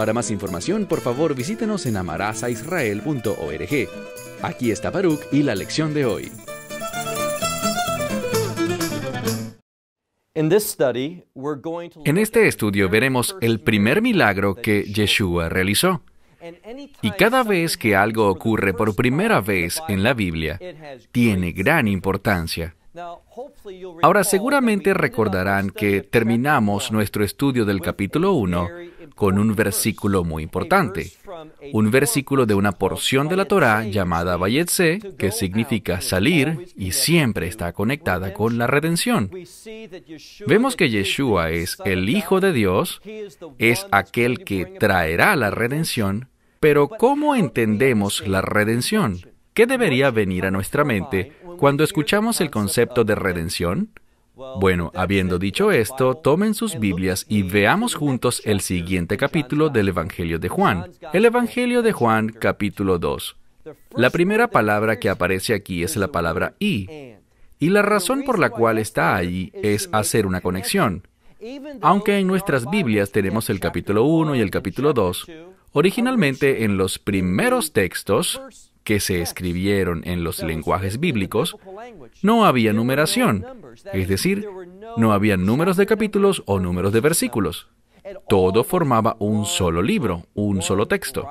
para más información, por favor, visítenos en amarazaisrael.org. Aquí está Baruch y la lección de hoy. En este estudio veremos el primer milagro que Yeshua realizó. Y cada vez que algo ocurre por primera vez en la Biblia, tiene gran importancia. Ahora seguramente recordarán que terminamos um, nuestro estudio del capítulo 1 con un versículo muy importante, un versículo de una porción de la Torá llamada Bayetse, que significa salir y siempre está conectada con la redención. Vemos que Yeshua es el Hijo de Dios, es aquel que traerá la redención, pero ¿cómo entendemos la redención? ¿Qué debería venir a nuestra mente cuando escuchamos el concepto de redención? Bueno, habiendo dicho esto, tomen sus Biblias y veamos juntos el siguiente capítulo del Evangelio de Juan. El Evangelio de Juan, capítulo 2. La primera palabra que aparece aquí es la palabra y. Y la razón por la cual está ahí es hacer una conexión. Aunque en nuestras Biblias tenemos el capítulo 1 y el capítulo 2, originalmente en los primeros textos, que se escribieron en los lenguajes bíblicos, no había numeración, es decir, no había números de capítulos o números de versículos. Todo formaba un solo libro, un solo texto.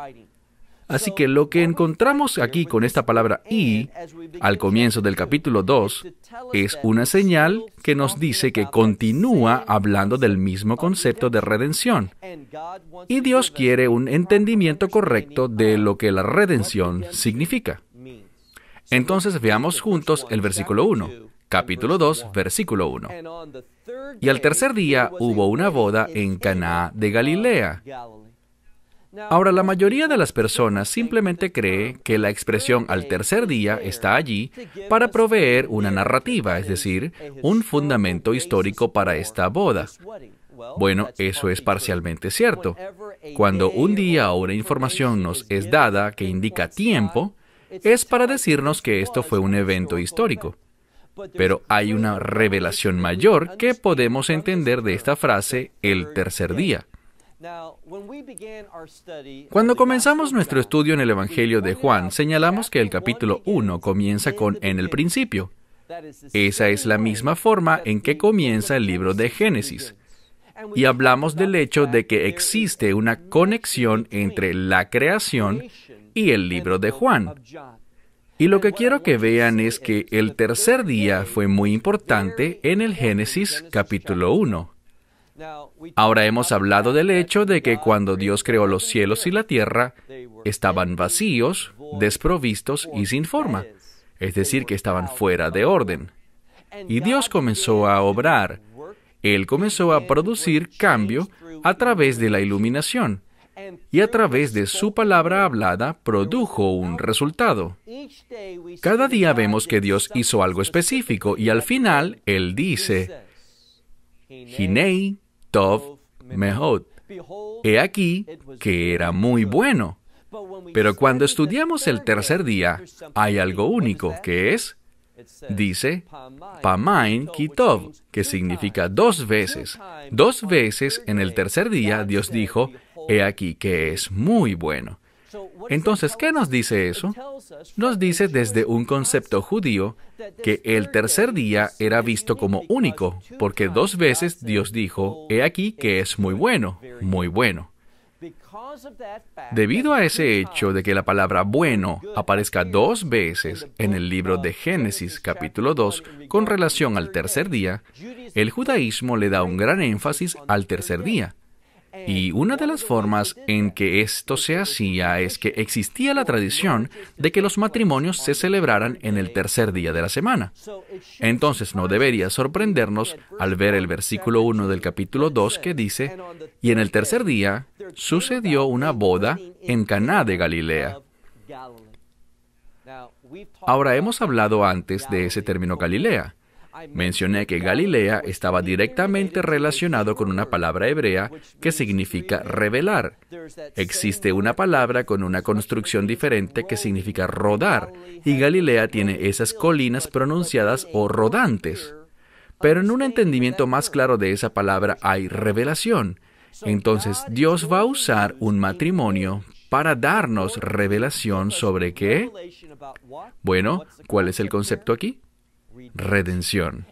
Así que lo que encontramos aquí con esta palabra y al comienzo del capítulo 2 es una señal que nos dice que continúa hablando del mismo concepto de redención. Y Dios quiere un entendimiento correcto de lo que la redención significa. Entonces veamos juntos el versículo 1 capítulo 2, versículo 1. Y al tercer día hubo una boda en Caná de Galilea, Ahora, la mayoría de las personas simplemente cree que la expresión al tercer día está allí para proveer una narrativa, es decir, un fundamento histórico para esta boda. Bueno, eso es parcialmente cierto. Cuando un día o una información nos es dada que indica tiempo, es para decirnos que esto fue un evento histórico. Pero hay una revelación mayor que podemos entender de esta frase el tercer día. Cuando comenzamos nuestro estudio en el Evangelio de Juan, señalamos que el capítulo 1 comienza con en el principio. Esa es la misma forma en que comienza el libro de Génesis. Y hablamos del hecho de que existe una conexión entre la creación y el libro de Juan. Y lo que quiero que vean es que el tercer día fue muy importante en el Génesis capítulo 1. Ahora hemos hablado del hecho de que cuando Dios creó los cielos y la tierra, estaban vacíos, desprovistos y sin forma, es decir, que estaban fuera de orden. Y Dios comenzó a obrar. Él comenzó a producir cambio a través de la iluminación y a través de su palabra hablada produjo un resultado. Cada día vemos que Dios hizo algo específico y al final Él dice, Hinei Tov He aquí que era muy bueno. Pero cuando estudiamos el tercer día, hay algo único, que es, dice, Pamain Kitov, que significa dos veces. Dos veces en el tercer día Dios dijo, he aquí que es muy bueno. Entonces, ¿qué nos dice eso? Nos dice desde un concepto judío que el tercer día era visto como único, porque dos veces Dios dijo, oh, he aquí que es muy bueno, muy bueno. Debido a ese hecho de que la palabra bueno aparezca dos veces en el libro de Génesis capítulo 2 con relación al tercer día, el judaísmo le da un gran énfasis al tercer día. Y una de las formas en que esto se hacía es que existía la tradición de que los matrimonios se celebraran en el tercer día de la semana. Entonces no debería sorprendernos al ver el versículo 1 del capítulo 2 que dice, y en el tercer día sucedió una boda en Caná de Galilea. Ahora hemos hablado antes de ese término Galilea. Mencioné que Galilea estaba directamente relacionado con una palabra hebrea que significa revelar. Existe una palabra con una construcción diferente que significa rodar, y Galilea tiene esas colinas pronunciadas o rodantes. Pero en un entendimiento más claro de esa palabra hay revelación. Entonces Dios va a usar un matrimonio para darnos revelación sobre qué. Bueno, ¿cuál es el concepto aquí? redención.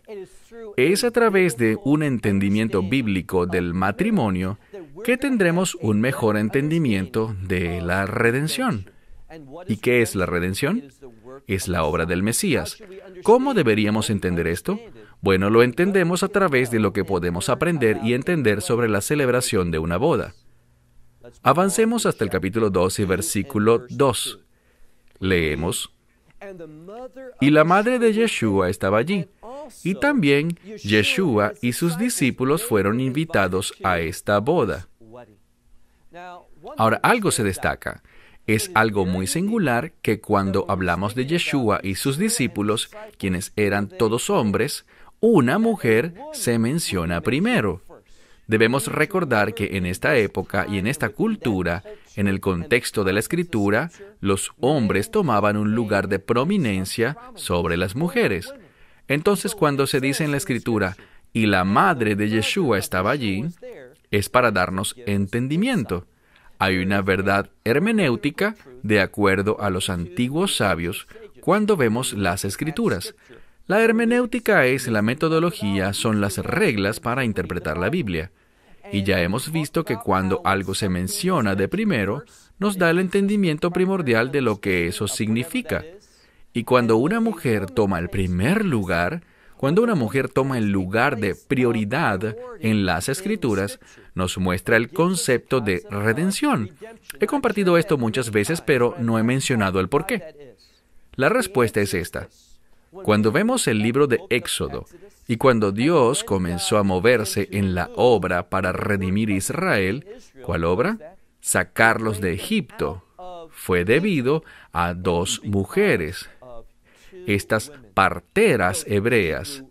Es a través de un entendimiento bíblico del matrimonio que tendremos un mejor entendimiento de la redención. ¿Y qué es la redención? Es la obra del Mesías. ¿Cómo deberíamos entender esto? Bueno, lo entendemos a través de lo que podemos aprender y entender sobre la celebración de una boda. Avancemos hasta el capítulo 12, versículo 2. Leemos. Y la madre de Yeshua estaba allí. Y también Yeshua y sus discípulos fueron invitados a esta boda. Ahora, algo se destaca. Es algo muy singular que cuando hablamos de Yeshua y sus discípulos, quienes eran todos hombres, una mujer se menciona primero. Debemos recordar que en esta época y en esta cultura, en el contexto de la escritura, los hombres tomaban un lugar de prominencia sobre las mujeres. Entonces cuando se dice en la escritura, y la madre de Yeshua estaba allí, es para darnos entendimiento. Hay una verdad hermenéutica de acuerdo a los antiguos sabios cuando vemos las escrituras. La hermenéutica es la metodología, son las reglas para interpretar la Biblia. Y ya hemos visto que cuando algo se menciona de primero, nos da el entendimiento primordial de lo que eso significa. Y cuando una mujer toma el primer lugar, cuando una mujer toma el lugar de prioridad en las escrituras, nos muestra el concepto de redención. He compartido esto muchas veces, pero no he mencionado el porqué. La respuesta es esta. Cuando vemos el libro de Éxodo y cuando Dios comenzó a moverse en la obra para redimir Israel, ¿cuál obra? Sacarlos de Egipto. Fue debido a dos mujeres, estas parteras hebreas,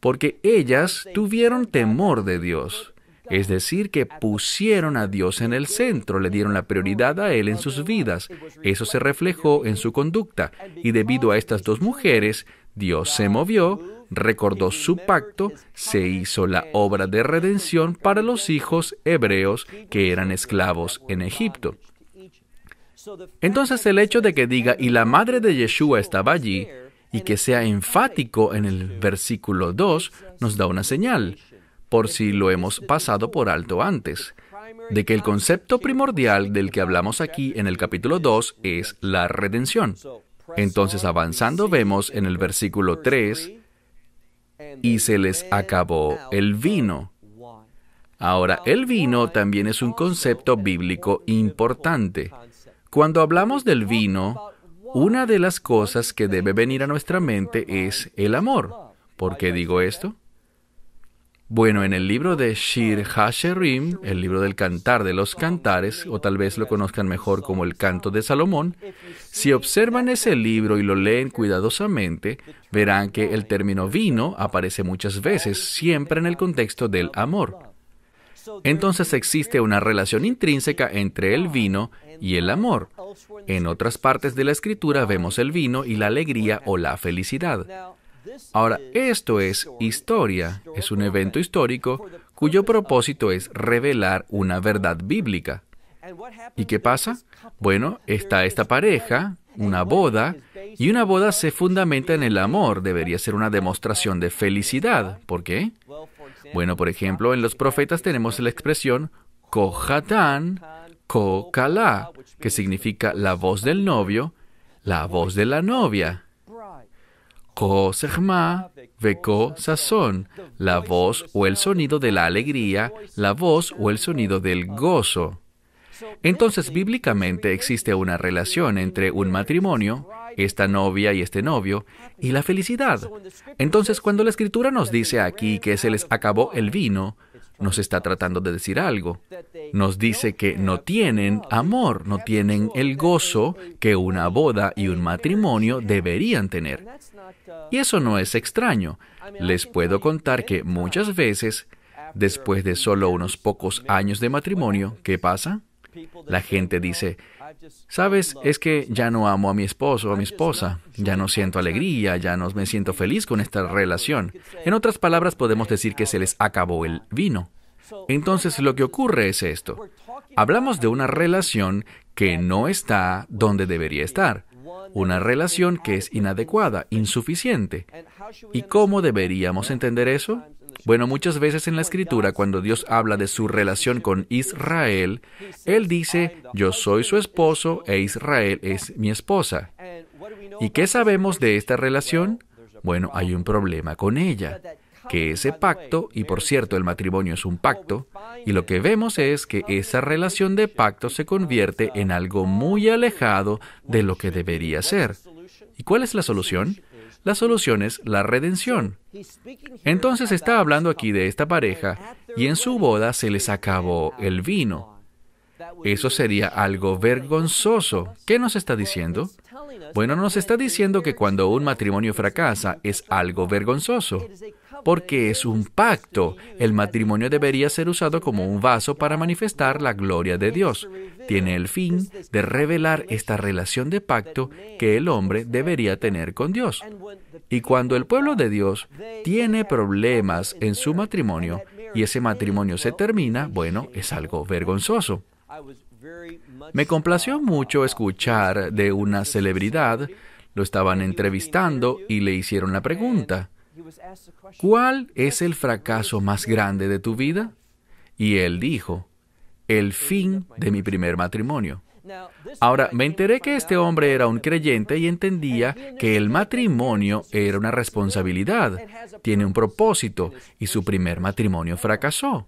porque ellas tuvieron temor de Dios. Es decir, que pusieron a Dios en el centro, le dieron la prioridad a Él en sus vidas. Eso se reflejó en su conducta. Y debido a estas dos mujeres, Dios se movió, recordó su pacto, se hizo la obra de redención para los hijos hebreos que eran esclavos en Egipto. Entonces el hecho de que diga, y la madre de Yeshua estaba allí, y que sea enfático en el versículo 2, nos da una señal por si lo hemos pasado por alto antes, de que el concepto primordial del que hablamos aquí en el capítulo 2 es la redención. Entonces avanzando vemos en el versículo 3, y se les acabó el vino. Ahora, el vino también es un concepto bíblico importante. Cuando hablamos del vino, una de las cosas que debe venir a nuestra mente es el amor. ¿Por qué digo esto? Bueno, en el libro de Shir HaSherim, el libro del cantar de los cantares, o tal vez lo conozcan mejor como el canto de Salomón, si observan ese libro y lo leen cuidadosamente, verán que el término vino aparece muchas veces, siempre en el contexto del amor. Entonces existe una relación intrínseca entre el vino y el amor. En otras partes de la escritura vemos el vino y la alegría o la felicidad. Ahora, esto es historia, es un evento histórico cuyo propósito es revelar una verdad bíblica. ¿Y qué pasa? Bueno, está esta pareja, una boda, y una boda se fundamenta en el amor, debería ser una demostración de felicidad. ¿Por qué? Bueno, por ejemplo, en los profetas tenemos la expresión Kohatán, que significa la voz del novio, la voz de la novia. Ko sejma, sazón, la voz o el sonido de la alegría, la voz o el sonido del gozo. Entonces, bíblicamente existe una relación entre un matrimonio, esta novia y este novio, y la felicidad. Entonces, cuando la escritura nos dice aquí que se les acabó el vino, nos está tratando de decir algo. Nos dice que no tienen amor, no tienen el gozo que una boda y un matrimonio deberían tener. Y eso no es extraño. Les puedo contar que muchas veces, después de solo unos pocos años de matrimonio, ¿qué pasa? La gente dice, Sabes, es que ya no amo a mi esposo o a mi esposa, ya no siento alegría, ya no me siento feliz con esta relación. En otras palabras, podemos decir que se les acabó el vino. Entonces lo que ocurre es esto. Hablamos de una relación que no está donde debería estar, una relación que es inadecuada, insuficiente. ¿Y cómo deberíamos entender eso? Bueno, muchas veces en la escritura, cuando Dios habla de su relación con Israel, Él dice, yo soy su esposo e Israel es mi esposa. ¿Y qué sabemos de esta relación? Bueno, hay un problema con ella que ese pacto, y por cierto el matrimonio es un pacto, y lo que vemos es que esa relación de pacto se convierte en algo muy alejado de lo que debería ser. ¿Y cuál es la solución? La solución es la redención. Entonces está hablando aquí de esta pareja y en su boda se les acabó el vino. Eso sería algo vergonzoso. ¿Qué nos está diciendo? Bueno, nos está diciendo que cuando un matrimonio fracasa es algo vergonzoso porque es un pacto. El matrimonio debería ser usado como un vaso para manifestar la gloria de Dios. Tiene el fin de revelar esta relación de pacto que el hombre debería tener con Dios. Y cuando el pueblo de Dios tiene problemas en su matrimonio y ese matrimonio se termina, bueno, es algo vergonzoso. Me complació mucho escuchar de una celebridad, lo estaban entrevistando y le hicieron la pregunta. ¿cuál es el fracaso más grande de tu vida? Y él dijo, el fin de mi primer matrimonio. Ahora, me enteré que este hombre era un creyente y entendía que el matrimonio era una responsabilidad, tiene un propósito, y su primer matrimonio fracasó.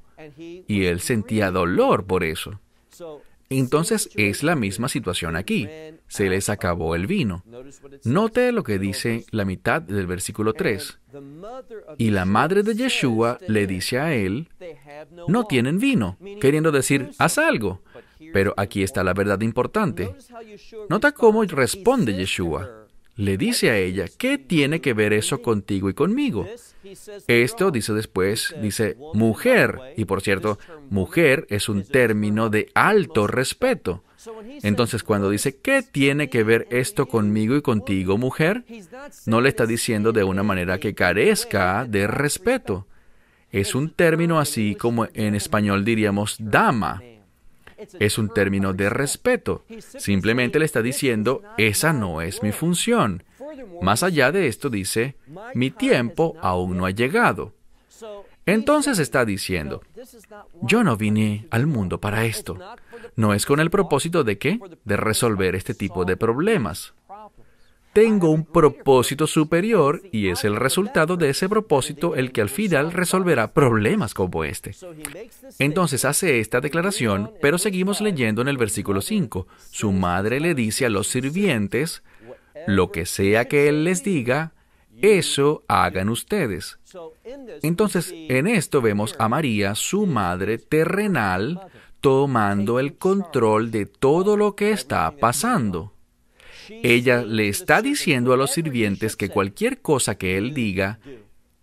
Y él sentía dolor por eso. Entonces es la misma situación aquí. Se les acabó el vino. Note lo que dice la mitad del versículo 3. Y la madre de Yeshua le dice a él, no tienen vino, queriendo decir, haz algo. Pero aquí está la verdad importante. Nota cómo responde Yeshua le dice a ella, ¿qué tiene que ver eso contigo y conmigo? Esto dice después, dice mujer, y por cierto, mujer es un término de alto respeto. Entonces cuando dice, ¿qué tiene que ver esto conmigo y contigo, mujer? No le está diciendo de una manera que carezca de respeto. Es un término así como en español diríamos dama, es un término de respeto. Simplemente le está diciendo, esa no es mi función. Más allá de esto dice, mi tiempo aún no ha llegado. Entonces está diciendo, yo no vine al mundo para esto. No es con el propósito de qué? De resolver este tipo de problemas. Tengo un propósito superior y es el resultado de ese propósito el que al final resolverá problemas como este. Entonces hace esta declaración, pero seguimos leyendo en el versículo 5. Su madre le dice a los sirvientes, lo que sea que él les diga, eso hagan ustedes. Entonces, en esto vemos a María, su madre terrenal, tomando el control de todo lo que está pasando. Ella le está diciendo a los sirvientes que cualquier cosa que él diga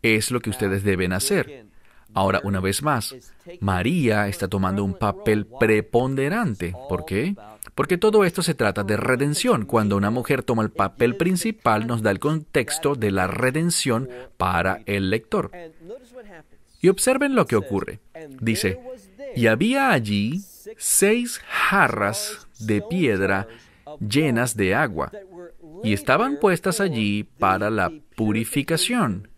es lo que ustedes deben hacer. Ahora, una vez más, María está tomando un papel preponderante. ¿Por qué? Porque todo esto se trata de redención. Cuando una mujer toma el papel principal, nos da el contexto de la redención para el lector. Y observen lo que ocurre. Dice, y había allí seis jarras de piedra llenas de agua y estaban puestas allí para la purificación,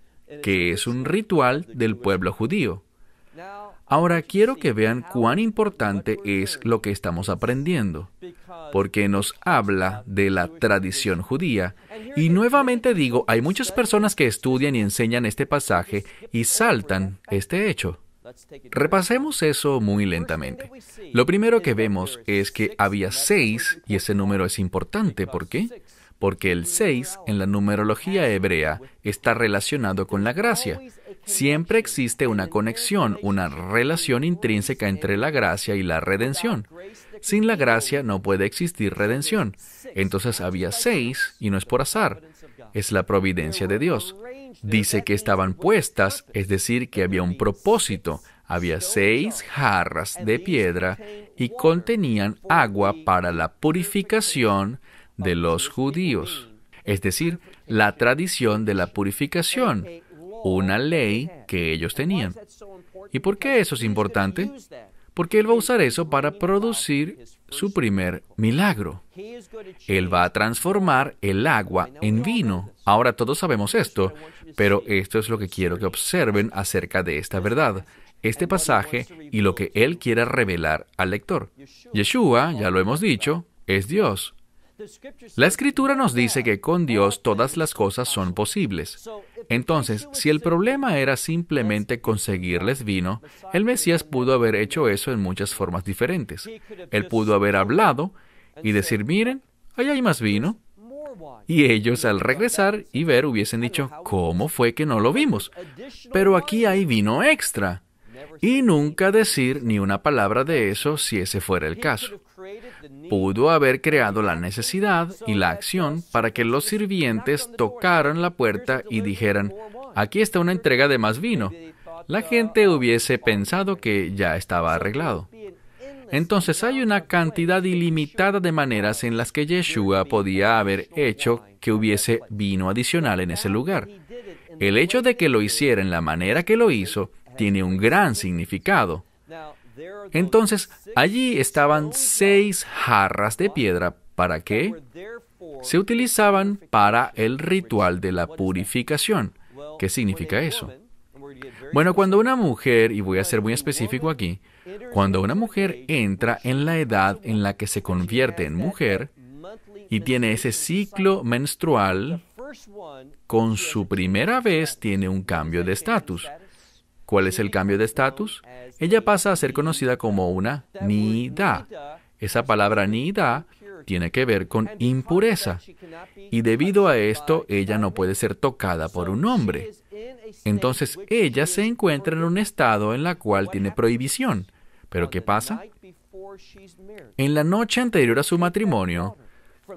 que es un ritual del pueblo judío. Ahora quiero que vean cuán importante es lo que estamos aprendiendo, porque nos habla de la tradición judía. Y nuevamente digo, hay muchas personas que estudian y enseñan este pasaje y saltan este hecho. Repasemos eso muy lentamente. Lo primero que vemos es que había seis, y ese número es importante, ¿por qué? Porque el 6 en la numerología hebrea está relacionado con la gracia. Siempre existe una conexión, una relación intrínseca entre la gracia y la redención. Sin la gracia no puede existir redención. Entonces había seis y no es por azar es la providencia de Dios. Dice que estaban puestas, es decir, que había un propósito. Había seis jarras de piedra y contenían agua para la purificación de los judíos, es decir, la tradición de la purificación, una ley que ellos tenían. ¿Y por qué eso es importante? porque Él va a usar eso para producir su primer milagro. Él va a transformar el agua en vino. Ahora todos sabemos esto, pero esto es lo que quiero que observen acerca de esta verdad, este pasaje y lo que Él quiera revelar al lector. Yeshua, ya lo hemos dicho, es Dios. La escritura nos dice que con Dios todas las cosas son posibles. Entonces, si el problema era simplemente conseguirles vino, el Mesías pudo haber hecho eso en muchas formas diferentes. Él pudo haber hablado y decir, miren, ahí hay más vino. Y ellos al regresar y ver hubiesen dicho, ¿cómo fue que no lo vimos? Pero aquí hay vino extra y nunca decir ni una palabra de eso si ese fuera el caso. Pudo haber creado la necesidad y la acción para que los sirvientes tocaran la puerta y dijeran, aquí está una entrega de más vino. La gente hubiese pensado que ya estaba arreglado. Entonces hay una cantidad ilimitada de maneras en las que Yeshua podía haber hecho que hubiese vino adicional en ese lugar. El hecho de que lo hiciera en la manera que lo hizo tiene un gran significado. Entonces, allí estaban seis jarras de piedra. ¿Para qué? Se utilizaban para el ritual de la purificación. ¿Qué significa eso? Bueno, cuando una mujer, y voy a ser muy específico aquí, cuando una mujer entra en la edad en la que se convierte en mujer y tiene ese ciclo menstrual, con su primera vez tiene un cambio de estatus. ¿Cuál es el cambio de estatus? Ella pasa a ser conocida como una nida. Esa palabra nida tiene que ver con impureza. Y debido a esto, ella no puede ser tocada por un hombre. Entonces, ella se encuentra en un estado en la cual tiene prohibición. ¿Pero qué pasa? En la noche anterior a su matrimonio,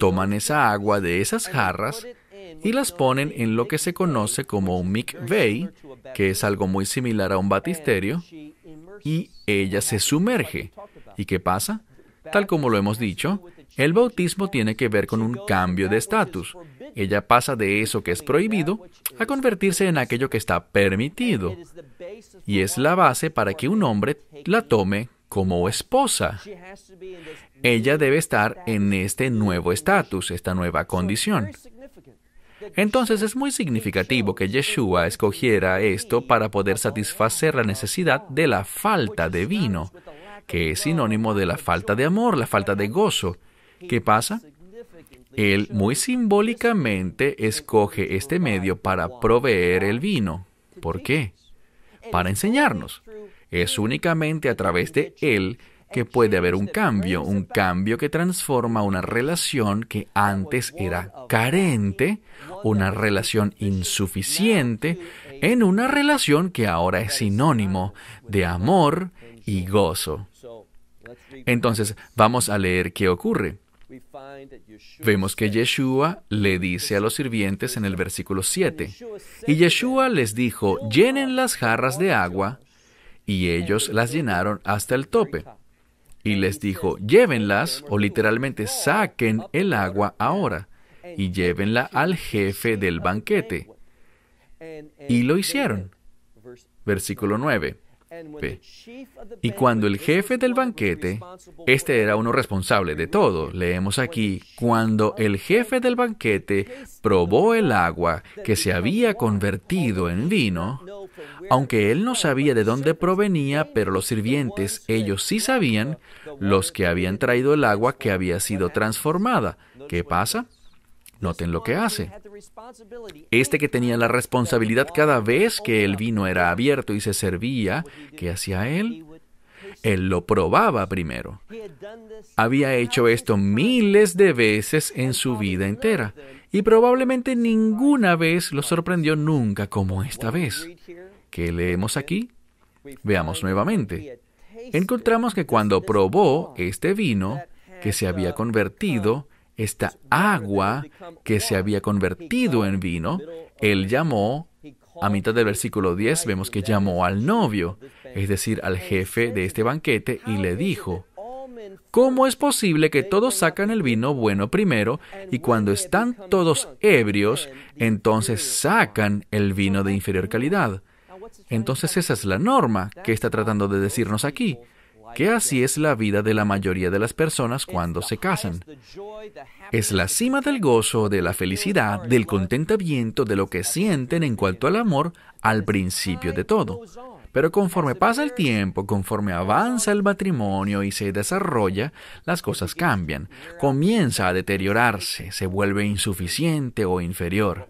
toman esa agua de esas jarras y las ponen en lo que se conoce como un mikvei, que es algo muy similar a un batisterio, y ella se sumerge. ¿Y qué pasa? Tal como lo hemos dicho, el bautismo tiene que ver con un cambio de estatus. Ella pasa de eso que es prohibido a convertirse en aquello que está permitido. Y es la base para que un hombre la tome como esposa. Ella debe estar en este nuevo estatus, esta nueva condición. Entonces es muy significativo que Yeshua escogiera esto para poder satisfacer la necesidad de la falta de vino, que es sinónimo de la falta de amor, la falta de gozo. ¿Qué pasa? Él muy simbólicamente escoge este medio para proveer el vino. ¿Por qué? Para enseñarnos. Es únicamente a través de Él que puede haber un cambio, un cambio que transforma una relación que antes era carente, una relación insuficiente, en una relación que ahora es sinónimo de amor y gozo. Entonces, vamos a leer qué ocurre. Vemos que Yeshua le dice a los sirvientes en el versículo 7, y Yeshua les dijo, llenen las jarras de agua, y ellos las llenaron hasta el tope y les dijo, llévenlas, o literalmente saquen el agua ahora, y llévenla al jefe del banquete. Y lo hicieron. Versículo 9. Y cuando el jefe del banquete, este era uno responsable de todo, leemos aquí, cuando el jefe del banquete probó el agua que se había convertido en vino, aunque él no sabía de dónde provenía, pero los sirvientes, ellos sí sabían, los que habían traído el agua que había sido transformada. ¿Qué pasa? Noten lo que hace. Este que tenía la responsabilidad cada vez que el vino era abierto y se servía, ¿qué hacía él? Él lo probaba primero. Había hecho esto miles de veces en su vida entera y probablemente ninguna vez lo sorprendió nunca como esta vez. ¿Qué leemos aquí? Veamos nuevamente. Encontramos que cuando probó este vino, que se había convertido esta agua que se había convertido en vino, él llamó, a mitad del versículo 10 vemos que llamó al novio, es decir, al jefe de este banquete, y le dijo, ¿Cómo es posible que todos sacan el vino bueno primero y cuando están todos ebrios, entonces sacan el vino de inferior calidad? Entonces esa es la norma que está tratando de decirnos aquí que así es la vida de la mayoría de las personas cuando se casan. Es la cima del gozo, de la felicidad, del contentamiento, de lo que sienten en cuanto al amor al principio de todo. Pero conforme pasa el tiempo, conforme avanza el matrimonio y se desarrolla, las cosas cambian, comienza a deteriorarse, se vuelve insuficiente o inferior.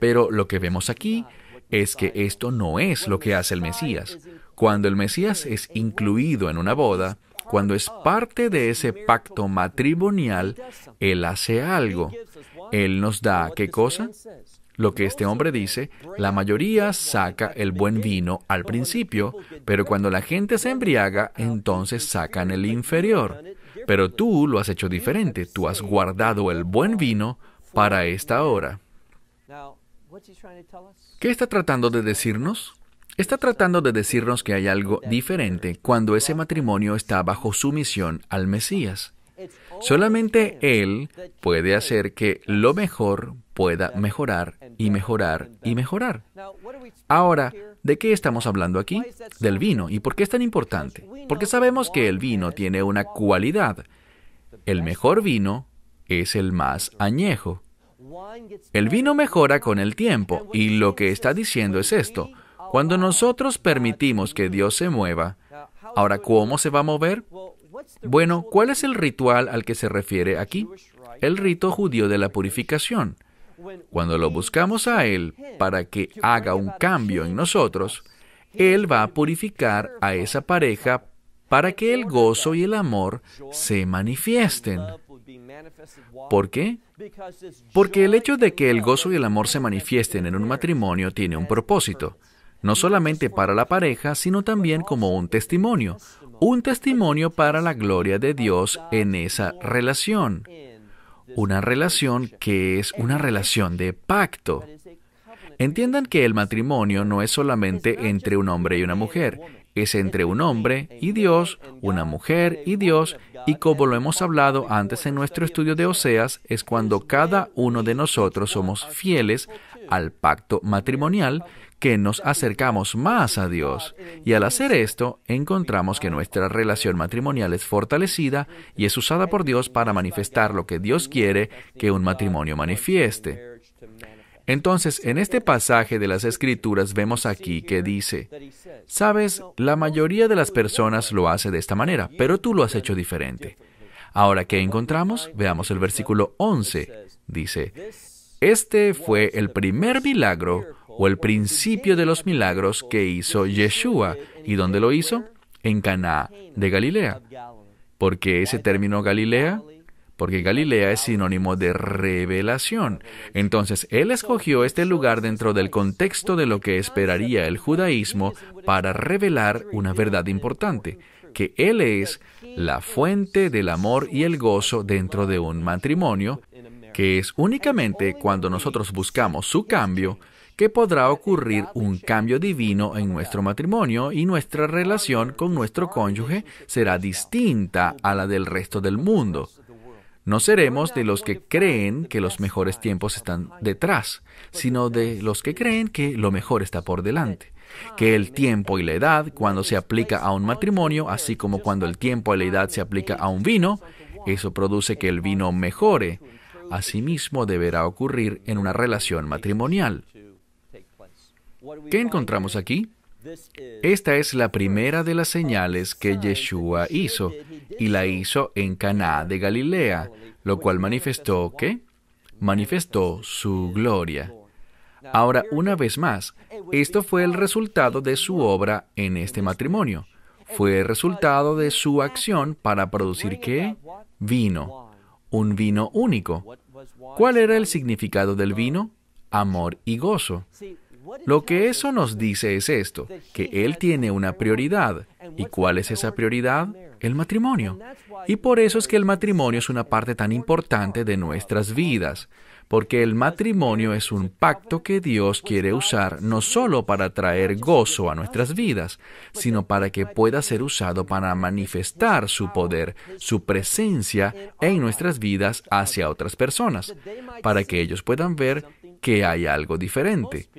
Pero lo que vemos aquí es que esto no es lo que hace el Mesías. Cuando el Mesías es incluido en una boda, cuando es parte de ese pacto matrimonial, Él hace algo. Él nos da, ¿qué cosa? Lo que este hombre dice, la mayoría saca el buen vino al principio, pero cuando la gente se embriaga, entonces sacan el inferior. Pero tú lo has hecho diferente, tú has guardado el buen vino para esta hora. ¿Qué está tratando de decirnos? Está tratando de decirnos que hay algo diferente cuando ese matrimonio está bajo sumisión al Mesías. Solamente Él puede hacer que lo mejor pueda mejorar y mejorar y mejorar. Ahora, ¿de qué estamos hablando aquí? Del vino. ¿Y por qué es tan importante? Porque sabemos que el vino tiene una cualidad. El mejor vino es el más añejo. El vino mejora con el tiempo y lo que está diciendo es esto. Cuando nosotros permitimos que Dios se mueva, ahora, ¿cómo se va a mover? Bueno, ¿cuál es el ritual al que se refiere aquí? El rito judío de la purificación. Cuando lo buscamos a Él para que haga un cambio en nosotros, Él va a purificar a esa pareja para que el gozo y el amor se manifiesten. ¿Por qué? Porque el hecho de que el gozo y el amor se manifiesten en un matrimonio tiene un propósito no solamente para la pareja, sino también como un testimonio, un testimonio para la gloria de Dios en esa relación. Una relación que es una relación de pacto. Entiendan que el matrimonio no es solamente entre un hombre y una mujer, es entre un hombre y Dios, una mujer y Dios, y como lo hemos hablado antes en nuestro estudio de Oseas, es cuando cada uno de nosotros somos fieles al pacto matrimonial que nos acercamos más a Dios. Y al hacer esto, encontramos que nuestra relación matrimonial es fortalecida y es usada por Dios para manifestar lo que Dios quiere que un matrimonio manifieste. Entonces, en este pasaje de las Escrituras vemos aquí que dice, sabes, la mayoría de las personas lo hace de esta manera, pero tú lo has hecho diferente. Ahora, ¿qué encontramos? Veamos el versículo 11. Dice, este fue el primer milagro o el principio de los milagros que hizo Yeshua. ¿Y dónde lo hizo? En Caná de Galilea. ¿Por qué ese término Galilea? Porque Galilea es sinónimo de revelación. Entonces, él escogió este lugar dentro del contexto de lo que esperaría el judaísmo para revelar una verdad importante, que él es la fuente del amor y el gozo dentro de un matrimonio, que es únicamente cuando nosotros buscamos su cambio que podrá ocurrir un cambio divino en nuestro matrimonio y nuestra relación con nuestro cónyuge será distinta a la del resto del mundo. No seremos de los que creen que los mejores tiempos están detrás, sino de los que creen que lo mejor está por delante que el tiempo y la edad, cuando se aplica a un matrimonio, así como cuando el tiempo y la edad se aplica a un vino, eso produce que el vino mejore. Asimismo deberá ocurrir en una relación matrimonial. ¿Qué encontramos aquí? Esta es la primera de las señales que Yeshua hizo, y la hizo en Caná de Galilea, lo cual manifestó que manifestó su gloria. Ahora, una vez más, esto fue el resultado de su obra en este matrimonio. Fue el resultado de su acción para producir qué? Vino. Un vino único. ¿Cuál era el significado del vino? Amor y gozo. Lo que eso nos dice es esto, que Él tiene una prioridad. ¿Y cuál es esa prioridad? El matrimonio. Y por eso es que el matrimonio es una parte tan importante de nuestras vidas, porque el matrimonio es un pacto que Dios quiere usar no solo para traer gozo a nuestras vidas, sino para que pueda ser usado para manifestar su poder, su presencia en nuestras vidas hacia otras personas, para que ellos puedan ver que hay algo diferente,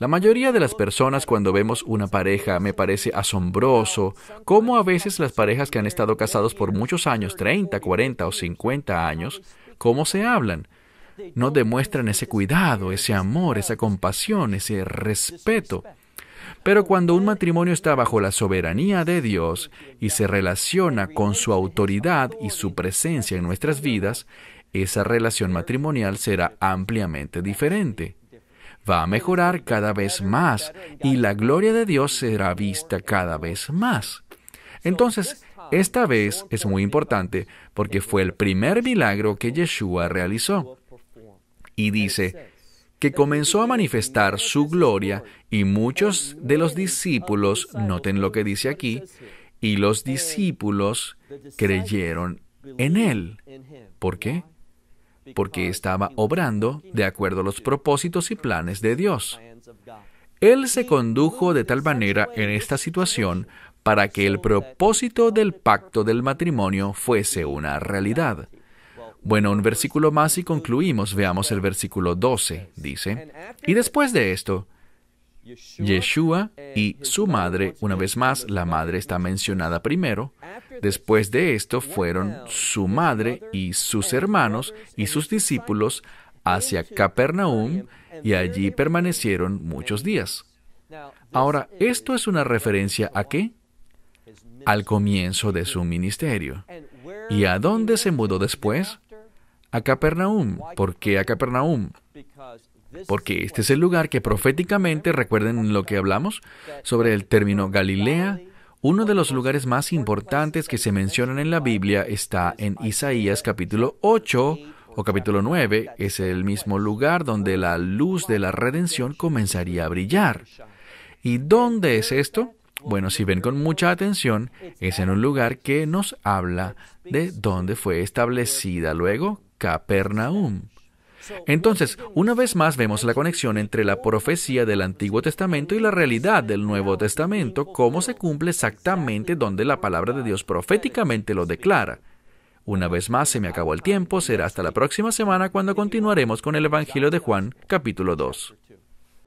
la mayoría de las personas cuando vemos una pareja me parece asombroso cómo a veces las parejas que han estado casados por muchos años, 30, 40 o 50 años, cómo se hablan. No demuestran ese cuidado, ese amor, esa compasión, ese respeto. Pero cuando un matrimonio está bajo la soberanía de Dios y se relaciona con su autoridad y su presencia en nuestras vidas, esa relación matrimonial será ampliamente diferente va a mejorar cada vez más y la gloria de Dios será vista cada vez más. Entonces, esta vez es muy importante porque fue el primer milagro que Yeshua realizó. Y dice que comenzó a manifestar su gloria y muchos de los discípulos, noten lo que dice aquí, y los discípulos creyeron en él. ¿Por qué? porque estaba obrando de acuerdo a los propósitos y planes de Dios. Él se condujo de tal manera en esta situación para que el propósito del pacto del matrimonio fuese una realidad. Bueno, un versículo más y concluimos. Veamos el versículo 12. Dice, y después de esto, Yeshua y su madre, una vez más, la madre está mencionada primero. Después de esto fueron su madre y sus hermanos y sus discípulos hacia Capernaum y allí permanecieron muchos días. Ahora, ¿esto es una referencia a qué? Al comienzo de su ministerio. ¿Y a dónde se mudó después? A Capernaum. ¿Por qué a Capernaum? porque este es el lugar que proféticamente, recuerden lo que hablamos sobre el término Galilea, uno de los lugares más importantes que se mencionan en la Biblia está en Isaías capítulo 8 o capítulo 9, es el mismo lugar donde la luz de la redención comenzaría a brillar. ¿Y dónde es esto? Bueno, si ven con mucha atención, es en un lugar que nos habla de dónde fue establecida luego Capernaum. Entonces, una vez más vemos la conexión entre la profecía del Antiguo Testamento y la realidad del Nuevo Testamento, cómo se cumple exactamente donde la palabra de Dios proféticamente lo declara. Una vez más se me acabó el tiempo, será hasta la próxima semana cuando continuaremos con el Evangelio de Juan capítulo 2.